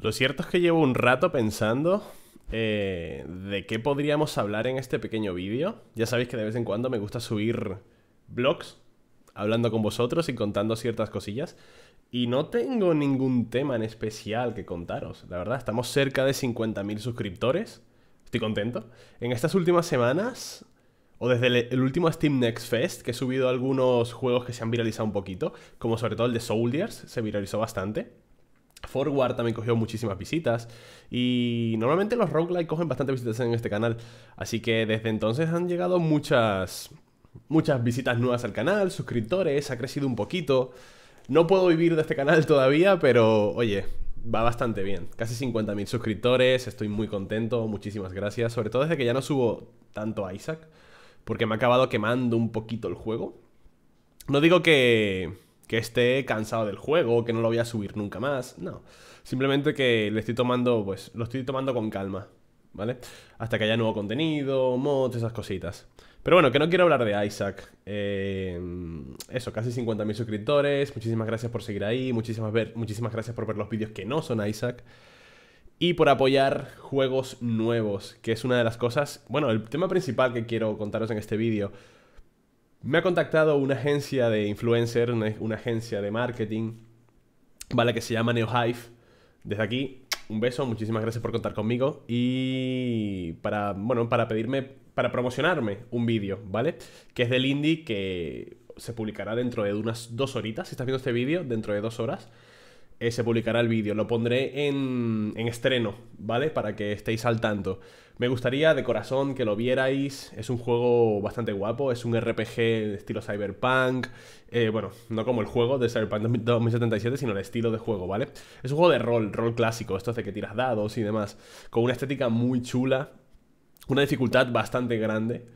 Lo cierto es que llevo un rato pensando eh, de qué podríamos hablar en este pequeño vídeo. Ya sabéis que de vez en cuando me gusta subir blogs hablando con vosotros y contando ciertas cosillas. Y no tengo ningún tema en especial que contaros. La verdad, estamos cerca de 50.000 suscriptores. Estoy contento. En estas últimas semanas, o desde el, último Steam Next Fest, que he subido algunos juegos que se han viralizado un poquito, como sobre todo el de Soldiers, se viralizó bastante. Forward también cogió muchísimas visitas y normalmente los roguelike cogen bastante visitas en este canal, así que desde entonces han llegado muchas muchas visitas nuevas al canal, suscriptores, ha crecido un poquito. No puedo vivir de este canal todavía, pero oye, va bastante bien. Casi 50.000 suscriptores, estoy muy contento, muchísimas gracias, sobre todo desde que ya no subo tanto a Isaac, porque me ha acabado quemando un poquito el juego. No digo que que esté cansado del juego, que no lo voy a subir nunca más, no. Simplemente que le estoy tomando, pues, lo estoy tomando con calma, ¿vale? Hasta que haya nuevo contenido, mods, esas cositas. Pero bueno, que no quiero hablar de Isaac. Eh, eso, casi 50.000 suscriptores. Muchísimas gracias por seguir ahí. Muchísimas, ver, muchísimas gracias por ver los vídeos que no son Isaac. Y por apoyar juegos nuevos, que es una de las cosas... Bueno, el tema principal que quiero contaros en este vídeo me ha contactado una agencia de influencer, una, agencia de marketing, ¿vale? Que se llama NeoHive. Desde aquí, un beso, muchísimas gracias por contar conmigo y para, bueno, para pedirme, para promocionarme un vídeo, ¿vale? Que es del indie que se publicará dentro de unas dos horitas, si estás viendo este vídeo, dentro de dos horas se publicará el vídeo. Lo pondré en, en estreno, ¿vale? Para que estéis al tanto. Me gustaría de corazón que lo vierais. Es un juego bastante guapo. Es un RPG de estilo Cyberpunk. Eh, bueno, no como el juego de Cyberpunk 2077, sino el estilo de juego, ¿vale? Es un juego de rol, rol clásico. Esto hace de que tiras dados y demás. Con una estética muy chula. Una dificultad bastante grande.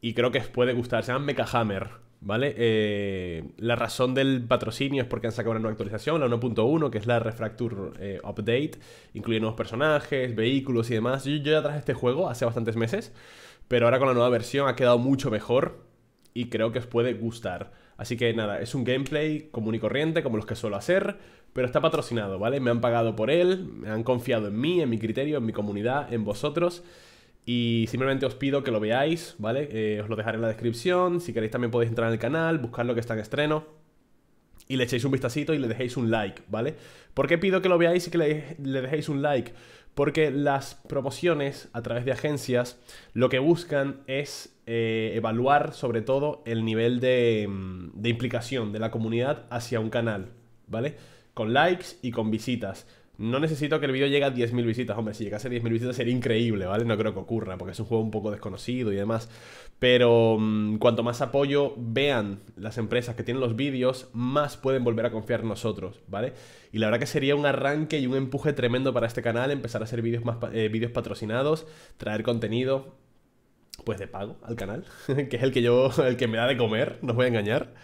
Y creo que os puede gustar. Se llama Mecha Hammer. ¿Vale? Eh, la razón del patrocinio es porque han sacado una nueva actualización, la 1.1, que es la Refracture eh, Update. Incluye nuevos personajes, vehículos y demás. Yo, yo, ya traje este juego hace bastantes meses, pero ahora con la nueva versión ha quedado mucho mejor y creo que os puede gustar. Así que nada, es un gameplay común y corriente, como los que suelo hacer, pero está patrocinado, ¿vale? Me han pagado por él, me han confiado en mí, en mi criterio, en mi comunidad, en vosotros. Y simplemente os pido que lo veáis, ¿vale? Eh, os lo dejaré en la descripción. Si queréis también podéis entrar en el canal, buscar lo que está en estreno. Y le echéis un vistacito y le dejéis un like, ¿vale? ¿Por qué pido que lo veáis y que le, dejéis un like? Porque las promociones a través de agencias lo que buscan es eh, evaluar sobre todo el nivel de, mm, de implicación de la comunidad hacia un canal, ¿vale? Con likes y con visitas. No necesito que el vídeo llegue a 10.000 visitas. Hombre, si llegase a 10.000 visitas sería increíble, ¿vale? No creo que ocurra, porque es un juego un poco desconocido y demás. Pero mm, cuanto más apoyo vean las empresas que tienen los vídeos, más pueden volver a confiar en nosotros, ¿vale? Y la verdad que sería un arranque y un empuje tremendo para este canal, empezar a hacer vídeos más eh, vídeos patrocinados, traer contenido, pues de pago al canal, que es el que yo, el que me da de comer, no os voy a engañar.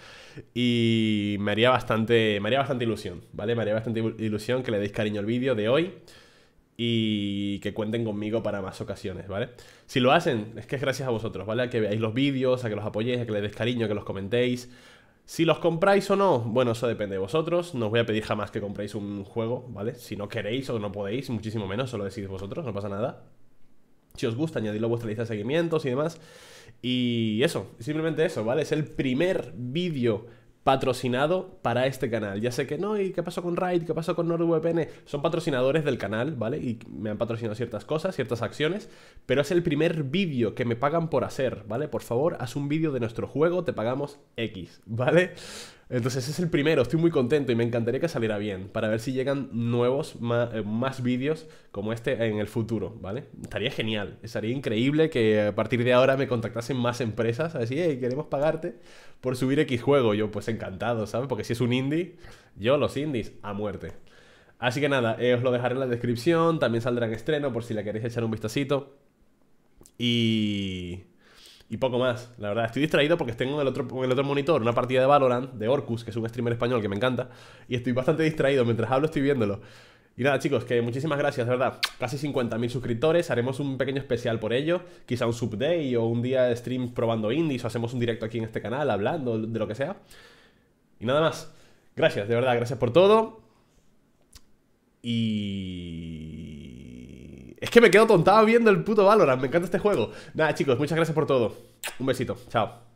Y me haría bastante, me haría bastante ilusión, ¿vale? Me haría bastante ilusión que le deis cariño al vídeo de hoy y que cuenten conmigo para más ocasiones, ¿vale? Si lo hacen, es que es gracias a vosotros, ¿vale? A que veáis los vídeos, a que los apoyéis, a que le deis cariño, a que los comentéis. Si los compráis o no, bueno, eso depende de vosotros. No os voy a pedir jamás que compréis un juego, ¿vale? Si no queréis o no podéis, muchísimo menos, solo decidís vosotros, no pasa nada. Si os gusta, añadidlo a vuestra lista de seguimientos y demás. Y eso, simplemente eso, ¿vale? Es el primer vídeo patrocinado para este canal. Ya sé que no, ¿y qué pasó con Raid? ¿Qué pasó con NordVPN? Son patrocinadores del canal, ¿vale? Y me han patrocinado ciertas cosas, ciertas acciones, pero es el primer vídeo que me pagan por hacer, ¿vale? Por favor, haz un vídeo de nuestro juego, te pagamos X, ¿vale? Entonces es el primero, estoy muy contento y me encantaría que saliera bien, para ver si llegan nuevos, eh, más, vídeos como este en el futuro, ¿vale? Estaría genial, estaría increíble que a partir de ahora me contactasen más empresas a decir, hey, queremos pagarte por subir X juego. Yo pues encantado, ¿sabes? Porque si es un indie, yo los indies a muerte. Así que nada, eh, os lo dejaré en la descripción, también saldrá en estreno por si la queréis echar un vistacito. Y... Y poco más, la verdad. Estoy distraído porque tengo en el, otro, el otro monitor una partida de Valorant de Orcus, que es un streamer español que me encanta. Y estoy bastante distraído. Mientras hablo, estoy viéndolo. Y nada, chicos, que muchísimas gracias, de verdad. Casi 50.000 suscriptores, haremos un pequeño especial por ello, quizá un subday o un día de stream probando indies o hacemos un directo aquí en este canal hablando de lo que sea. Y nada más. Gracias, de verdad, gracias por todo. Y que me quedo tontado viendo el puto Valorant. Me encanta este juego. Nada, chicos, muchas gracias por todo. Un besito. Chao.